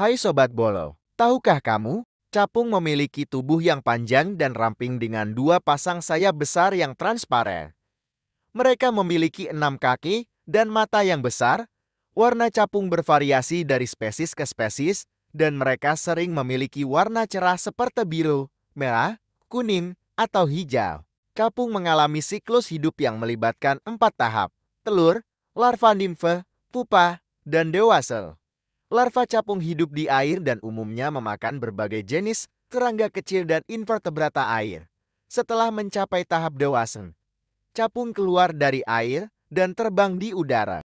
Hai Sobat Bolo, tahukah kamu, capung memiliki tubuh yang panjang dan ramping dengan dua pasang sayap besar yang transparan. Mereka memiliki enam kaki dan mata yang besar, warna capung bervariasi dari spesies ke spesies, dan mereka sering memiliki warna cerah seperti biru, merah, kuning, atau hijau. Capung mengalami siklus hidup yang melibatkan empat tahap, telur, larva nimfe, pupa, dan dewasa. Larva capung hidup di air dan umumnya memakan berbagai jenis kerangga kecil dan invertebrata air. Setelah mencapai tahap dewasa, capung keluar dari air dan terbang di udara.